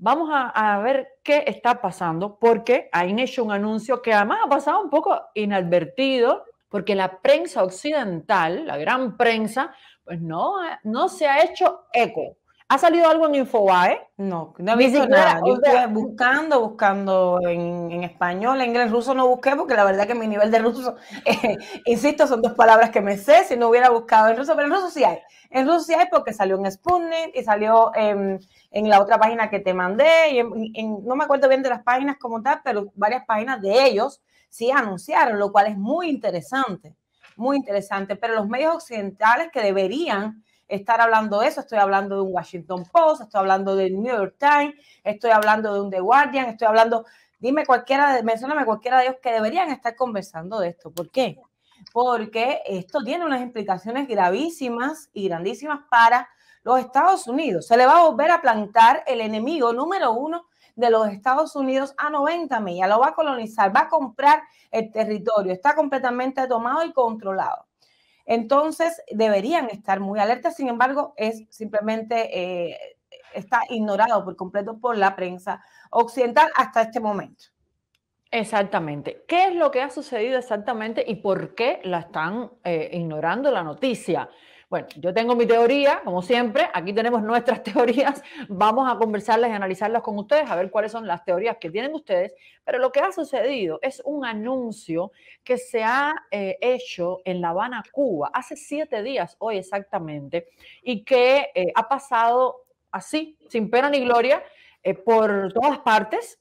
Vamos a, ver qué está pasando, porque han hecho un anuncio que además ha pasado un poco inadvertido, porque la prensa occidental, la gran prensa, pues no, no se ha hecho eco ¿Ha salido algo en Infobae? No, no he visto nada. Yo buscando, buscando en, español, en inglés, ruso no busqué porque la verdad que mi nivel de ruso, eh, insisto, son dos palabras que me sé si no hubiera buscado en ruso, pero en ruso sí hay. En ruso sí hay porque salió en Sputnik y salió en, la otra página que te mandé. Y no me acuerdo bien de las páginas como tal, pero varias páginas de ellos sí anunciaron, lo cual es muy interesante, muy interesante. Pero los medios occidentales que deberían estar hablando de eso. Estoy hablando de un Washington Post, estoy hablando del New York Times, estoy hablando de un The Guardian, estoy hablando, dime cualquiera, de, mencioname cualquiera de ellos que deberían estar conversando de esto. ¿Por qué? Porque esto tiene unas implicaciones gravísimas y grandísimas para los Estados Unidos. Se le va a volver a plantar el enemigo número uno de los Estados Unidos a 90 millas, lo va a colonizar, va a comprar el territorio, está completamente tomado y controlado. Entonces, deberían estar muy alertas, sin embargo, es simplemente, eh, está ignorado por completo por la prensa occidental hasta este momento. Exactamente. ¿Qué es lo que ha sucedido exactamente y por qué la están eh, ignorando la noticia? Bueno, yo tengo mi teoría, como siempre, aquí tenemos nuestras teorías, vamos a conversarlas y analizarlas con ustedes, a ver cuáles son las teorías que tienen ustedes, pero lo que ha sucedido es un anuncio que se ha eh, hecho en La Habana, Cuba, hace siete días hoy exactamente, y que eh, ha pasado así, sin pena ni gloria, eh, por todas partes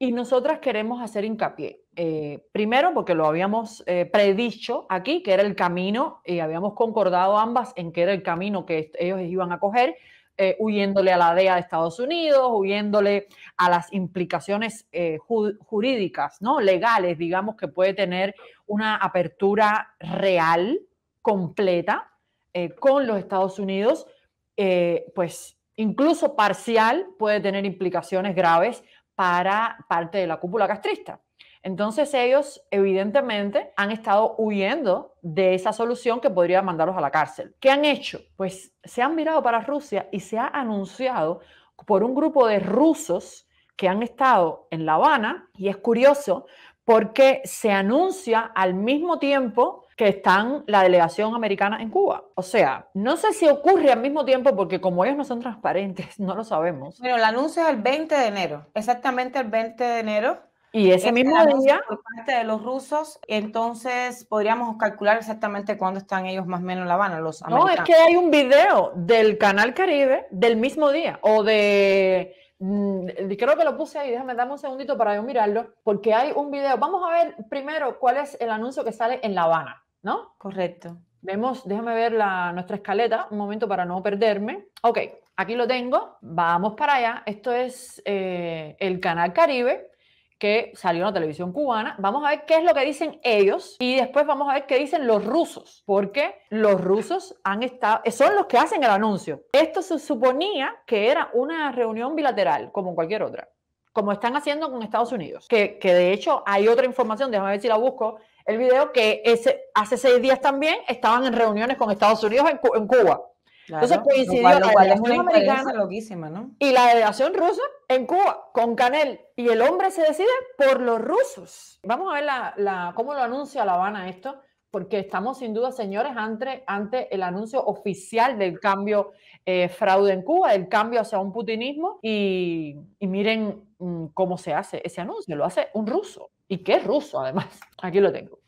y nosotras queremos hacer hincapié, eh, primero porque lo habíamos eh, predicho aquí, que era el camino, y habíamos concordado ambas en que era el camino que ellos iban a coger, eh, huyéndole a la DEA de Estados Unidos, huyéndole a las implicaciones jurídicas, ¿no? legales, digamos, que puede tener una apertura real, completa, con los Estados Unidos, pues incluso parcial puede tener implicaciones graves para parte de la cúpula castrista. Entonces ellos evidentemente han estado huyendo de esa solución que podría mandarlos a la cárcel. ¿Qué han hecho? Pues se han mirado para Rusia y se ha anunciado por un grupo de rusos que han estado en La Habana y es curioso porque se anuncia al mismo tiempo que están la delegación americana en Cuba. O sea, no sé si ocurre al mismo tiempo porque como ellos no son transparentes, no lo sabemos. Bueno, el anuncio es el 20 de enero, exactamente el 20 de enero. Y ese este mismo día... Por parte de los rusos, entonces podríamos calcular exactamente cuándo están ellos más o menos en La Habana, los americanos. No, es que hay un video del Canal Caribe del mismo día o de mm, creo que lo puse ahí, déjame darme un segundito para yo mirarlo, porque hay un video. Vamos a ver primero cuál es el anuncio que sale en La Habana. ¿no? Correcto. Vemos, déjame ver la, nuestra escaleta, un momento para no perderme. Ok, aquí lo tengo, vamos para allá. Esto es eh, el canal Caribe que salió en la televisión cubana. Vamos a ver qué es lo que dicen ellos y después vamos a ver qué dicen los rusos, porque los rusos han estado, son los que hacen el anuncio. Esto se suponía que era una reunión bilateral, como cualquier otra, como están haciendo con Estados Unidos, que, que de hecho hay otra información, déjame ver si la busco, el video que ese, hace seis días también estaban en reuniones con Estados Unidos en, Cuba. Entonces coincidió con la delegación americana y la delegación rusa en Cuba con Canel. Y el hombre se decide por los rusos. Vamos a ver la, cómo lo anuncia La Habana esto, porque estamos sin duda, señores, ante, ante el anuncio oficial del cambio eh, fraude en Cuba, del cambio hacia un putinismo. Y, miren mm, cómo se hace ese anuncio. Lo hace un ruso. Y que es ruso, además. Aquí lo tengo.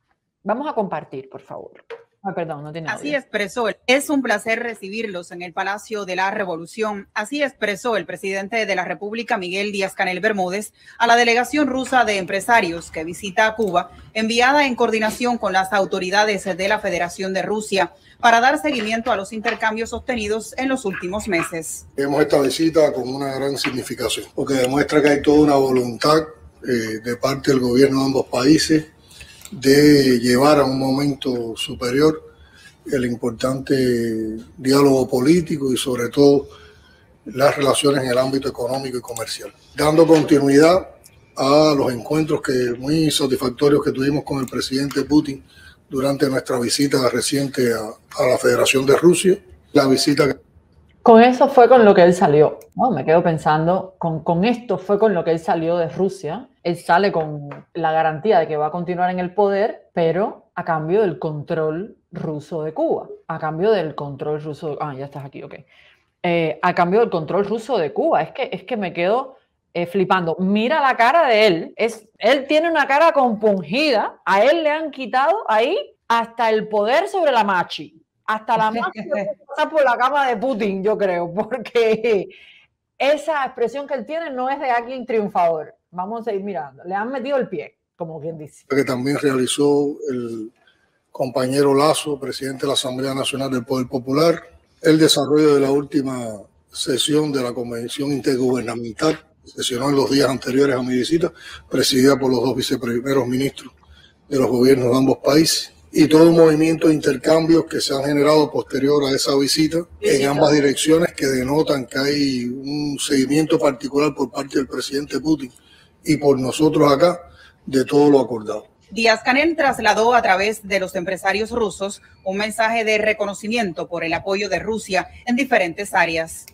Vamos a compartir, por favor. Ah, perdón, no tiene Así expresó expresó. Es un placer recibirlos en el Palacio de la Revolución. Así expresó el presidente de la República, Miguel Díaz-Canel Bermúdez, a la delegación rusa de empresarios que visita Cuba, enviada en coordinación con las autoridades de la Federación de Rusia para dar seguimiento a los intercambios sostenidos en los últimos meses. Vemos esta visita con una gran significación, porque demuestra que hay toda una voluntad eh, de parte del gobierno de ambos países de llevar a un momento superior el importante diálogo político y sobre todo las relaciones en el ámbito económico y comercial, dando continuidad a los encuentros que muy satisfactorios que tuvimos con el presidente Putin durante nuestra visita reciente a, la Federación de Rusia, la visita con eso fue con lo que él salió, ¿no? Me quedo pensando, con, con, esto fue con lo que él salió de Rusia, él sale con la garantía de que va a continuar en el poder, pero a cambio del control ruso de Cuba, a cambio del control ruso, ah, ya estás aquí, ok, eh, a cambio del control ruso de Cuba. Es que, es que me quedo eh, flipando. Mira la cara de él, es, él tiene una cara compungida, a él le han quitado ahí hasta el poder sobre la machi, hasta la machi pasa por la cama de Putin, yo creo, porque esa expresión que él tiene no es de alguien triunfador Vamos a ir mirando. Le han metido el pie, como quien dice. Que también realizó el compañero Lazo, presidente de la Asamblea Nacional del Poder Popular, el desarrollo de la última sesión de la Convención Intergubernamental, sesionó en los días anteriores a mi visita, presidida por los dos viceprimeros ministros de los gobiernos de ambos países, y todo un movimiento de intercambios que se han generado posterior a esa visita en ambas direcciones que denotan que hay un seguimiento particular por parte del presidente Putin y por nosotros acá de todo lo acordado. Díaz Canel trasladó a través de los empresarios rusos un mensaje de reconocimiento por el apoyo de Rusia en diferentes áreas.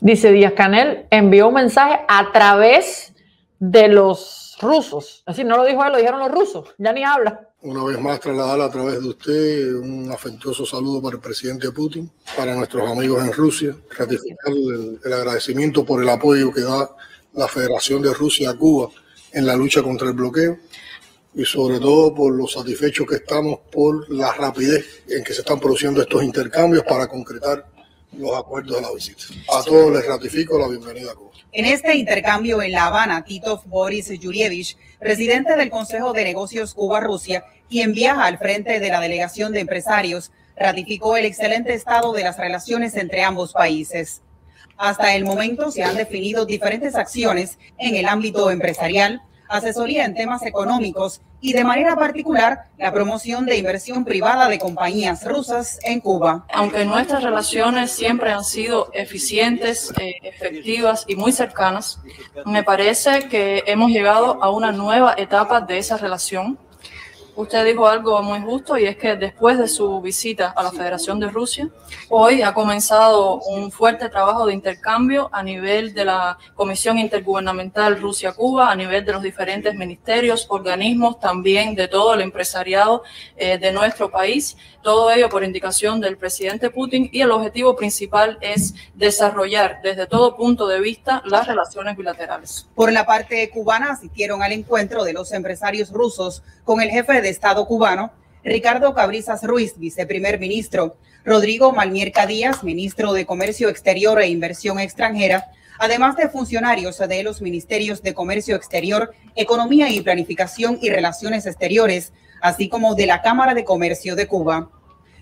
Dice Díaz Canel, envió un mensaje a través de los rusos. Así no lo dijo él, lo dijeron los rusos. Ya ni habla. Una vez más, trasladar a través de usted un afectuoso saludo para el presidente Putin, para nuestros amigos en Rusia, ratificar el, el agradecimiento por el apoyo que da la Federación de Rusia a Cuba en la lucha contra el bloqueo y sobre todo por lo satisfechos que estamos por la rapidez en que se están produciendo estos intercambios para concretar los acuerdos de la visita. A todos les ratifico la bienvenida a Cuba. En este intercambio en La Habana, Titov Boris Yurievich, presidente del Consejo de Negocios Cuba-Rusia, quien viaja al frente de la delegación de empresarios, ratificó el excelente estado de las relaciones entre ambos países. Hasta el momento se han definido diferentes acciones en el ámbito empresarial, asesoría en temas económicos y de manera particular la promoción de inversión privada de compañías rusas en Cuba. Aunque nuestras relaciones siempre han sido eficientes, eh, efectivas y muy cercanas, me parece que hemos llegado a una nueva etapa de esa relación usted dijo algo muy justo y es que después de su visita a la Federación de Rusia, hoy ha comenzado un fuerte trabajo de intercambio a nivel de la Comisión Intergubernamental Rusia-Cuba, a nivel de los diferentes ministerios, organismos, también de todo el empresariado eh, de nuestro país. Todo ello por indicación del presidente Putin y el objetivo principal es desarrollar desde todo punto de vista las relaciones bilaterales. Por la parte cubana asistieron al encuentro de los empresarios rusos con el jefe de Estado cubano, Ricardo Cabrizas Ruiz, viceprimer ministro, Rodrigo Malmierca Díaz, ministro de Comercio Exterior e Inversión Extranjera, además de funcionarios de los ministerios de Comercio Exterior, Economía y Planificación y Relaciones Exteriores, así como de la Cámara de Comercio de Cuba.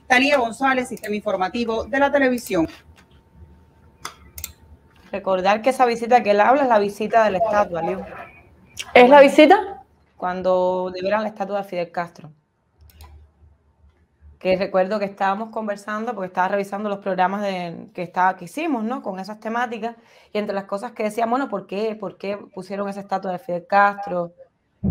Talía González, Sistema Informativo de la Televisión. Recordar que esa visita que él habla es la visita del Estado, ¿vale? ¿Es la visita? cuando liberan la estatua de Fidel Castro. Que recuerdo que estábamos conversando, porque estaba revisando los programas de, que, estaba, que hicimos, ¿no? Con esas temáticas, y entre las cosas que decíamos, bueno, ¿por qué, ¿por qué pusieron esa estatua de Fidel Castro?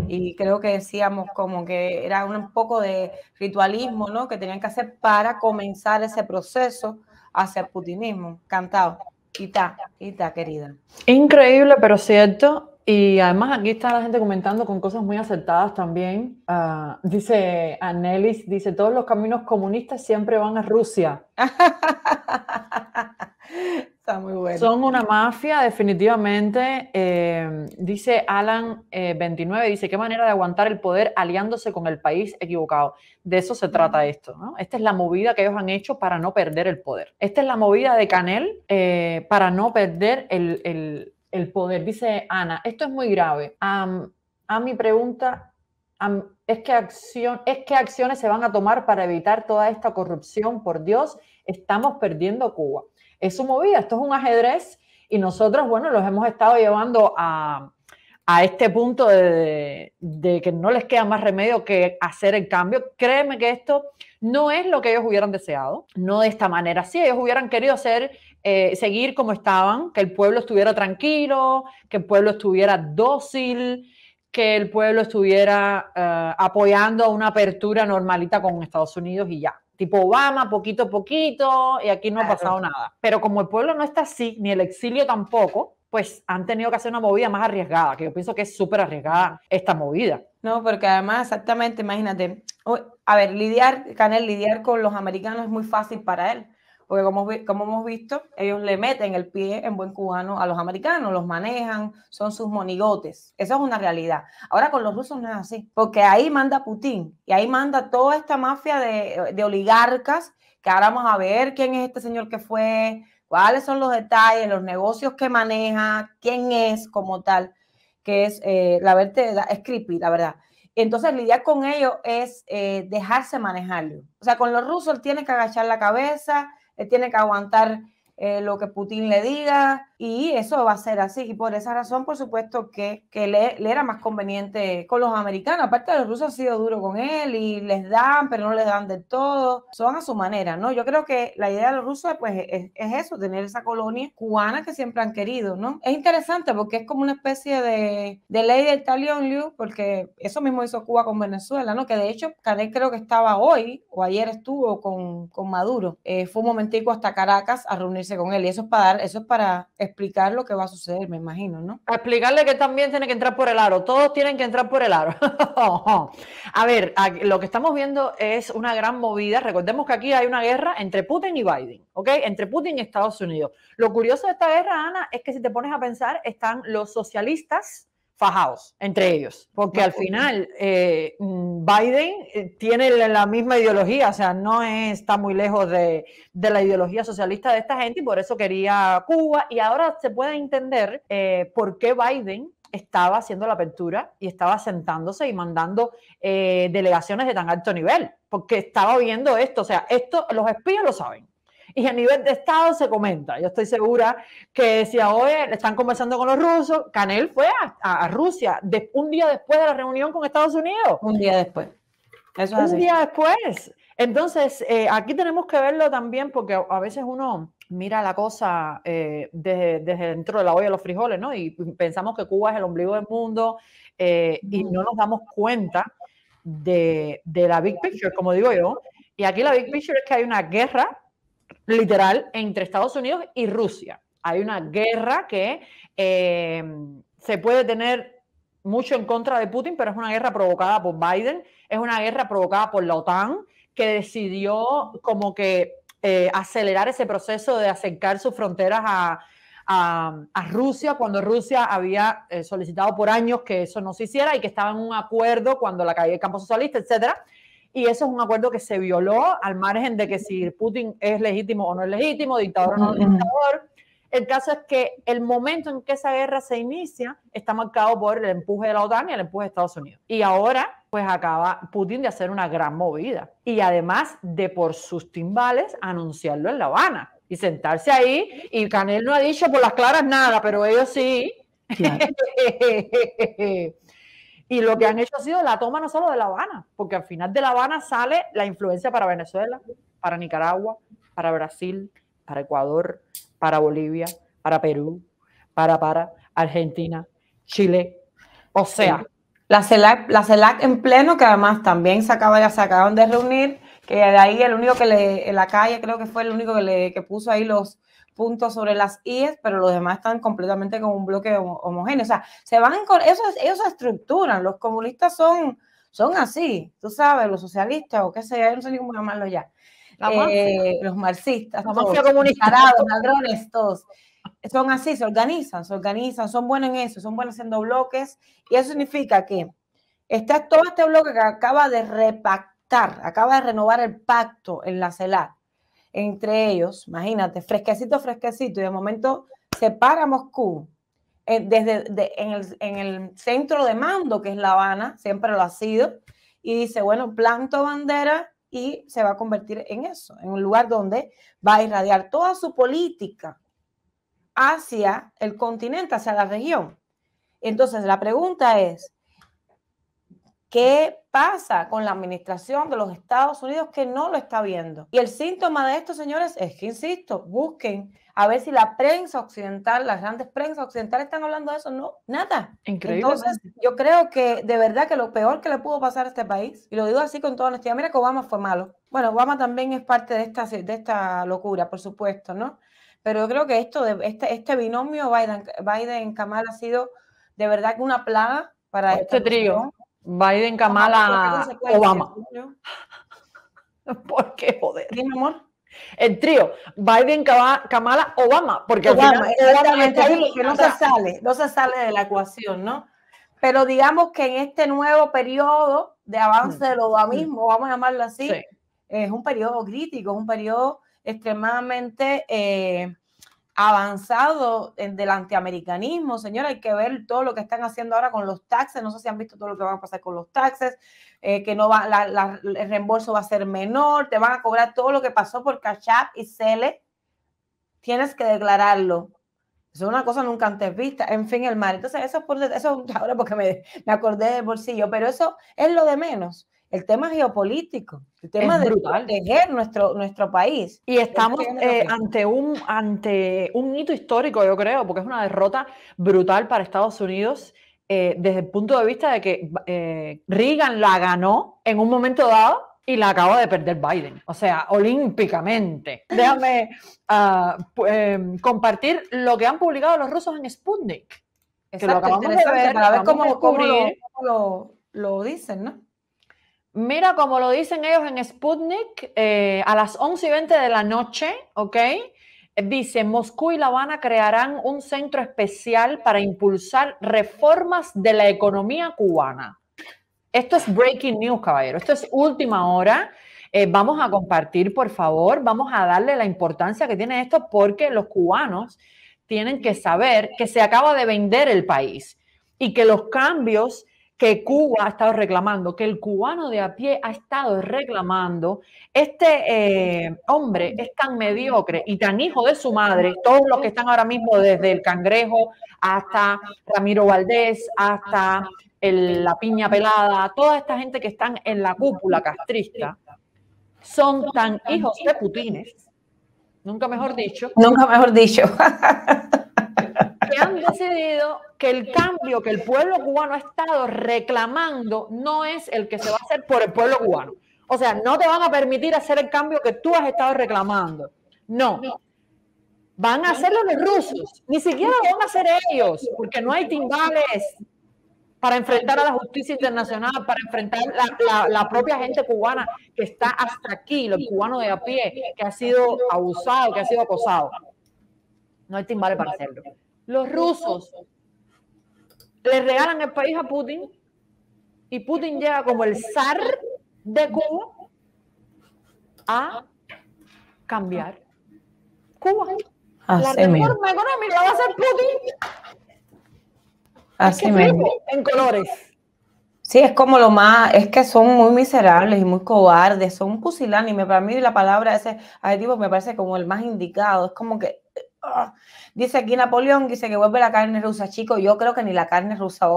y creo que decíamos como que era un poco de ritualismo, ¿no? Que tenían que hacer para comenzar ese proceso hacia el putinismo. Cantado. Y ta, y ta, querida. Increíble, pero cierto. Y además aquí está la gente comentando con cosas muy acertadas también. Ah, dice Anelis, dice, todos los caminos comunistas siempre van a Rusia. está muy bueno. Son una mafia, definitivamente. Eh, dice Alan29, eh, dice, qué manera de aguantar el poder aliándose con el país equivocado. De eso se trata esto, Esta es la movida que ellos han hecho para no perder el poder. Esta es la movida de Canel eh, para no perder el el poder. Dice Ana, esto es muy grave. a mi pregunta es, que acción, es que acciones se van a tomar para evitar toda esta corrupción. Por Dios, estamos perdiendo Cuba. Es su movida, esto es un ajedrez y nosotros, bueno, los hemos estado llevando a, este punto de, que no les queda más remedio que hacer el cambio. Créeme que esto no es lo que ellos hubieran deseado, no de esta manera. Si ellos hubieran querido hacer eh, seguir como estaban, que el pueblo estuviera tranquilo, que el pueblo estuviera dócil, que el pueblo estuviera eh, apoyando una apertura normalita con Estados Unidos y ya. Tipo Obama, poquito a poquito, y aquí no ha pasado nada. Pero como el pueblo no está así, ni el exilio tampoco, pues han tenido que hacer una movida más arriesgada, que yo pienso que es súper arriesgada esta movida. No, porque además, exactamente, imagínate, a ver, lidiar, Canel, lidiar con los americanos es muy fácil para él porque como, como, hemos visto, ellos le meten el pie en buen cubano a los americanos, los manejan, son sus monigotes. eso es una realidad. Ahora con los rusos no es así, porque ahí manda Putin y ahí manda toda esta mafia de, oligarcas, que ahora vamos a ver quién es este señor que fue, cuáles son los detalles, los negocios que maneja, quién es como tal, que es, eh, la verdad, es creepy, la verdad. Entonces, lidiar con ellos es eh, dejarse manejarlo. O sea, con los rusos él tiene que agachar la cabeza, eh, tiene que aguantar eh, lo que Putin le diga, y eso va a ser así. Y por esa razón, por supuesto, que, que le, era más conveniente con los americanos. Aparte, los rusos han sido duros con él y les dan, pero no les dan del todo. Son a su manera, ¿no? Yo creo que la idea de los rusos pues, es, eso, tener esa colonia cubana que siempre han querido, ¿no? Es interesante porque es como una especie de, de ley del talión, porque eso mismo hizo Cuba con Venezuela, ¿no? Que de hecho, Canel creo que estaba hoy o ayer estuvo con, con Maduro. Eh, fue un momentico hasta Caracas a reunir con él. Y eso es para explicar lo que va a suceder, me imagino, ¿no? explicarle que también tiene que entrar por el aro. Todos tienen que entrar por el aro. a ver, lo que estamos viendo es una gran movida. Recordemos que aquí hay una guerra entre Putin y Biden, ¿ok? Entre Putin y Estados Unidos. Lo curioso de esta guerra, Ana, es que si te pones a pensar, están los socialistas fajados entre ellos, porque al final eh, mm, Biden tiene la misma ideología, o sea, no está muy lejos de, la ideología socialista de esta gente y por eso quería Cuba y ahora se puede entender eh, por qué Biden estaba haciendo la apertura y estaba sentándose y mandando eh, delegaciones de tan alto nivel, porque estaba viendo esto, o sea, esto los espías lo saben, y a nivel de Estado se comenta. Yo estoy segura que si ahora le están conversando con los rusos, Canel fue a, Rusia un día después de la reunión con Estados Unidos. Un día después. Eso es un día después. Entonces, eh, aquí tenemos que verlo también porque a veces uno mira la cosa eh, desde, dentro de la olla de los frijoles, ¿no? Y pensamos que Cuba es el ombligo del mundo eh, y no nos damos cuenta de, de, la big picture, como digo yo. Y aquí la big picture es que hay una guerra literal entre Estados Unidos y Rusia. Hay una guerra que eh, se puede tener mucho en contra de Putin, pero es una guerra provocada por Biden, es una guerra provocada por la OTAN, que decidió como que eh, acelerar ese proceso de acercar sus fronteras a, Rusia cuando Rusia había eh, solicitado por años que eso no se hiciera y que estaba en un acuerdo cuando la caída del campo socialista, etcétera y eso es un acuerdo que se violó al margen de que si Putin es legítimo o no es legítimo, dictador o no dictador. El caso es que el momento en que esa guerra se inicia está marcado por el empuje de la OTAN y el empuje de Estados Unidos. Y ahora, pues acaba Putin de hacer una gran movida y además de por sus timbales anunciarlo en La Habana y sentarse ahí. Y Canel no ha dicho por las claras nada, pero ellos sí. Y lo que han hecho ha sido la toma no solo de La Habana, porque al final de La Habana sale la influencia para Venezuela, para Nicaragua, para Brasil, para Ecuador, para Bolivia, para Perú, para, para Argentina, Chile. O sea. La CELAC, la CELAC en pleno, que además también se, acaba, se acaban de reunir, que de ahí el único que le, en la calle creo que fue el único que, le, que puso ahí los, puntos sobre las IES, pero los demás están completamente como un bloque homogéneo. O sea, se van con, eso, ellos se estructuran, los comunistas son, son así, tú sabes, los socialistas o qué sé yo, no sé ni cómo llamarlo ya. Eh, los marxistas, los todos, los ladrones, todos. Son así, se organizan, se organizan, son buenos en eso, son buenos haciendo bloques, y eso significa que está todo este bloque que acaba de repactar, acaba de renovar el pacto en la CELAC entre ellos, imagínate, fresquecito, fresquecito, y de momento se para Moscú, eh, desde en, el, en, el, centro de mando, que es La Habana, siempre lo ha sido, y dice, bueno, planto bandera y se va a convertir en eso, en un lugar donde va a irradiar toda su política hacia el continente, hacia la región. Entonces, la pregunta es, ¿Qué pasa con la administración de los Estados Unidos que no lo está viendo? Y el síntoma de esto, señores, es que, insisto, busquen a ver si la prensa occidental, las grandes prensas occidentales están hablando de eso. No, nada. Increíble. Entonces, yo creo que de verdad que lo peor que le pudo pasar a este país, y lo digo así con toda honestidad, mira que Obama fue malo. Bueno, Obama también es parte de esta, de esta locura, por supuesto, ¿no? Pero yo creo que esto, de, este, este binomio Biden-Kamala ha sido de verdad una plaga para este trío. Biden, Kamala, Obama. ¿Por qué joder? amor? El trío, Biden, Kamala, Obama, porque Obama, que no se sale, no se sale de la ecuación, ¿no? Pero digamos que en este nuevo periodo de avance mm. del obamismo, mm. vamos a llamarlo así, es un periodo crítico, es un periodo extremadamente eh, avanzado del antiamericanismo, señora, hay que ver todo lo que están haciendo ahora con los taxes, no sé si han visto todo lo que van a pasar con los taxes, eh, que no va, el reembolso va a ser menor, te van a cobrar todo lo que pasó por Cash App y Cele, tienes que declararlo. Eso es una cosa nunca antes vista, en fin, el mar. Entonces, eso es por, eso ahora porque me, me acordé del bolsillo, pero eso es lo de menos el tema geopolítico, el tema de nuestro, nuestro país. Y estamos este eh, ante, un, ante un hito histórico, yo creo, porque es una derrota brutal para Estados Unidos eh, desde el punto de vista de que eh, Reagan la ganó en un momento dado y la acaba de perder Biden, o sea, olímpicamente. Déjame ah, compartir lo que han publicado los rusos en Sputnik. Exacto, que lo para ver cómo, lo dicen, ¿no? Mira, como lo dicen ellos en Sputnik, eh, a las 11 y 20 de la noche, ¿ok? Dice, Moscú y La Habana crearán un centro especial para impulsar reformas de la economía cubana. Esto es breaking news, caballero. Esto es última hora. Eh, vamos a compartir, por favor. Vamos a darle la importancia que tiene esto porque los cubanos tienen que saber que se acaba de vender el país y que los cambios que Cuba ha estado reclamando, que el cubano de a pie ha estado reclamando, este eh, hombre es tan mediocre y tan hijo de su madre, todos los que están ahora mismo desde el cangrejo hasta Ramiro Valdés, hasta la piña pelada, toda esta gente que están en la cúpula castrista, son tan hijos de putines, nunca mejor dicho. Nunca mejor dicho. decidido que el cambio que el pueblo cubano ha estado reclamando no es el que se va a hacer por el pueblo cubano. O sea, no te van a permitir hacer el cambio que tú has estado reclamando. No. Van a hacerlo los rusos. Ni siquiera van a hacer ellos, porque no hay timbales para enfrentar a la justicia internacional, para enfrentar la, la propia gente cubana que está hasta aquí, los cubanos de a pie, que ha sido abusado, que ha sido acosado. No hay timbales para hacerlo. Los rusos le regalan el país a Putin y Putin llega como el zar de Cuba a cambiar Cuba. Así la reforma económica va a ser Putin. Así mismo. En colores. Sí, es como lo más, es que son muy miserables y muy cobardes, son pusilánimes. Para mí la palabra, ese adjetivo me parece como el más indicado. Es como que Ah. Dice aquí Napoleón, dice que vuelve la carne rusa. Chicos, yo creo que ni la carne rusa va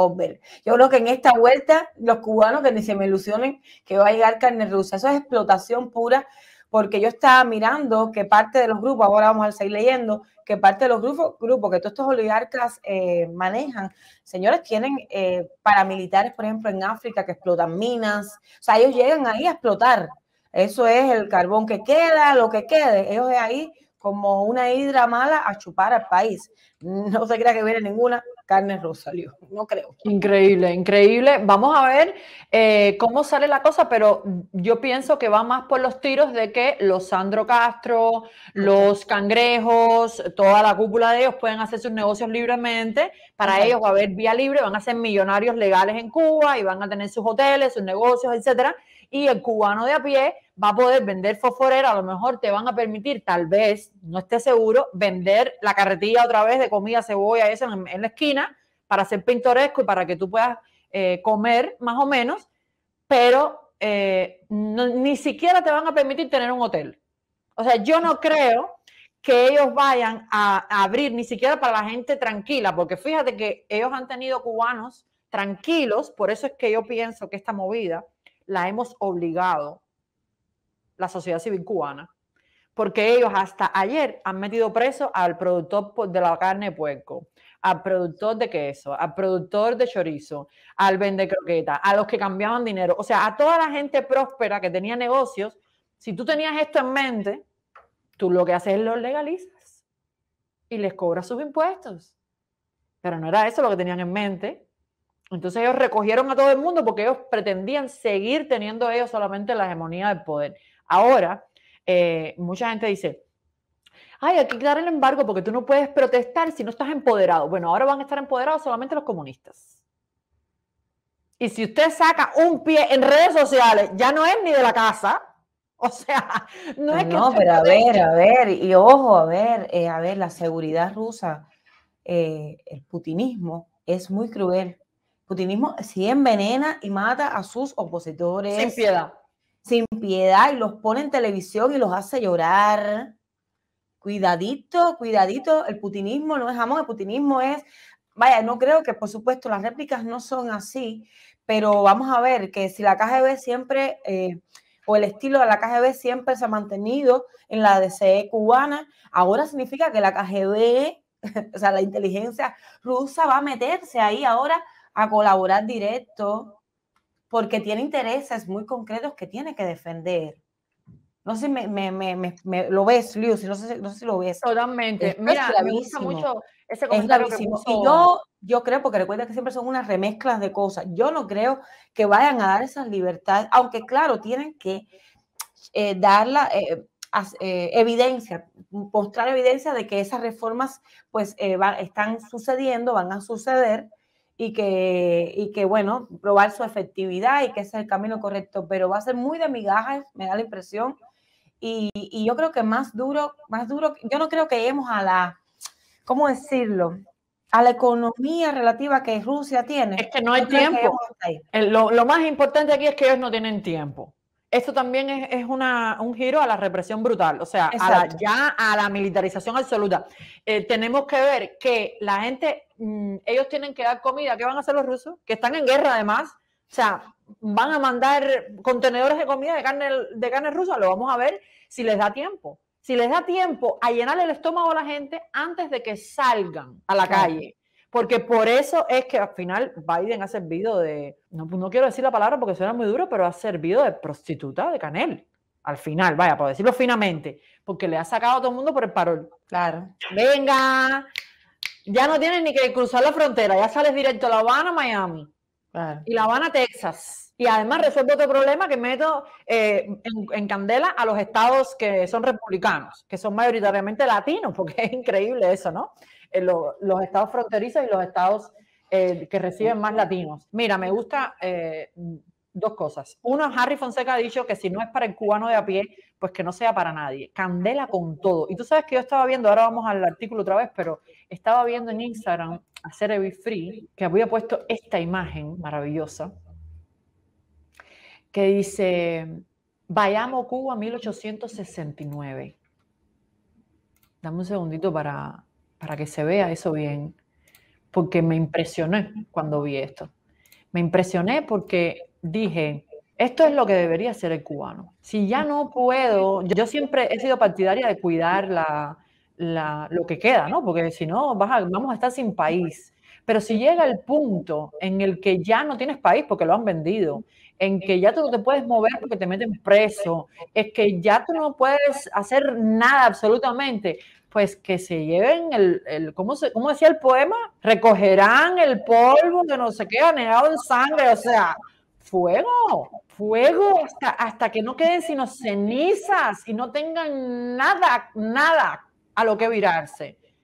Yo creo que en esta vuelta, los cubanos que ni se me ilusionen que va a llegar carne rusa. Eso es explotación pura, porque yo estaba mirando que parte de los grupos, ahora vamos a seguir leyendo, que parte de los grupos, grupos que todos estos oligarcas eh, manejan, señores, tienen eh, paramilitares, por ejemplo, en África que explotan minas. O sea, ellos llegan ahí a explotar. Eso es el carbón que queda, lo que quede. Ellos de ahí como una hidra mala a chupar al país. No se crea que viene ninguna carne yo no creo. Increíble, increíble. Vamos a ver eh, cómo sale la cosa, pero yo pienso que va más por los tiros de que los Sandro Castro, los cangrejos, toda la cúpula de ellos pueden hacer sus negocios libremente. Para ellos va a haber vía libre, van a ser millonarios legales en Cuba y van a tener sus hoteles, sus negocios, etcétera. Y el cubano de a pie va a poder vender fosforera, a lo mejor te van a permitir, tal vez, no esté seguro, vender la carretilla otra vez de comida, cebolla, eso en, la esquina, para ser pintoresco y para que tú puedas eh, comer más o menos, pero eh, ni siquiera te van a permitir tener un hotel. O sea, yo no creo que ellos vayan a abrir ni siquiera para la gente tranquila, porque fíjate que ellos han tenido cubanos tranquilos, por eso es que yo pienso que esta movida la hemos obligado la sociedad civil cubana, porque ellos hasta ayer han metido preso al productor de la carne de puerco, al productor de queso, al productor de chorizo, al vende croqueta, a los que cambiaban dinero, o sea, a toda la gente próspera que tenía negocios, si tú tenías esto en mente, tú lo que haces es los legalizas y les cobras sus impuestos. Pero no era eso lo que tenían en mente. Entonces ellos recogieron a todo el mundo porque ellos pretendían seguir teniendo ellos solamente la hegemonía del poder. Ahora, eh, mucha gente dice, ay, hay que dar el embargo porque tú no puedes protestar si no estás empoderado. Bueno, ahora van a estar empoderados solamente los comunistas. Y si usted saca un pie en redes sociales, ya no es ni de la casa. O sea, no es que... No, pero a ver, a ver, y ojo, a ver, eh, a ver, la seguridad rusa, eh, el putinismo es muy cruel. putinismo sí envenena y mata a sus opositores. Sin piedad sin piedad y los pone en televisión y los hace llorar. Cuidadito, cuidadito, el putinismo no es el putinismo es, vaya, no creo que por supuesto las réplicas no son así, pero vamos a ver que si la KGB siempre, eh, o el estilo de la KGB siempre se ha mantenido en la DCE cubana, ahora significa que la KGB, o sea, la inteligencia rusa va a meterse ahí ahora a colaborar directo porque tiene intereses muy concretos que tiene que defender. No sé si me, lo ves, Luz, no, sé, si lo ves. Totalmente. Es me mucho ese comentario. Es que Y yo, creo, porque recuerda que siempre son unas remezclas de cosas, yo no creo que vayan a dar esas libertades, aunque claro, tienen que eh, dar la eh, eh, evidencia, mostrar evidencia de que esas reformas pues están sucediendo, van a suceder, y que, y que, bueno, probar su efectividad y que es el camino correcto, pero va a ser muy de migajas, me da la impresión. Y, y, yo creo que más duro, más duro, yo no creo que lleguemos a la, ¿cómo decirlo? A la economía relativa que Rusia tiene. Es que no hay tiempo. Lo, lo, más importante aquí es que ellos no tienen tiempo. Esto también es, es una, un giro a la represión brutal, o sea, ya a la militarización absoluta. Eh, tenemos que ver que la gente Mm, ellos tienen que dar comida. ¿Qué van a hacer los rusos? Que están en guerra además. O sea, van a mandar contenedores de comida de carne, de carne rusa. Lo vamos a ver si les da tiempo. Si les da tiempo a llenar el estómago a la gente antes de que salgan a la calle. Porque por eso es que al final Biden ha servido de, no, quiero decir la palabra porque suena muy duro, pero ha servido de prostituta de Canel al final, vaya, para decirlo finamente, porque le ha sacado a todo el mundo por el parol. Claro. Venga, ya no tienes ni que cruzar la frontera, ya sales directo a La Habana, Miami. Y La Habana, Texas. Y además resuelvo otro problema que meto eh, en, candela a los estados que son republicanos, que son mayoritariamente latinos, porque es increíble eso, ¿no? Eh, los estados fronterizos y los estados eh, que reciben más latinos. Mira, me gusta dos cosas. Uno, Harry Fonseca ha dicho que si no es para el cubano de a pie, pues que no sea para nadie. Candela con todo. Y tú sabes que yo estaba viendo, ahora vamos al artículo otra vez, pero estaba viendo en Instagram a Cerebifree, que había puesto esta imagen maravillosa que dice, vayamos Cuba 1869. Dame un segundito para, para que se vea eso bien, porque me impresioné cuando vi esto. Me impresioné porque dije, esto es lo que debería ser el cubano. Si ya no puedo, yo siempre he sido partidaria de cuidar la, lo que queda, ¿no? Porque si no, vas vamos a estar sin país. Pero si llega el punto en el que ya no tienes país porque lo han vendido, en que ya tú no te puedes mover porque te meten preso, es que ya tú no puedes hacer nada absolutamente, pues que se lleven el, el ¿cómo, decía el poema? Recogerán el polvo que no se queda negado en sangre, o sea, fuego, fuego hasta, hasta que no queden sino cenizas y no tengan nada, nada, a lo que virarse.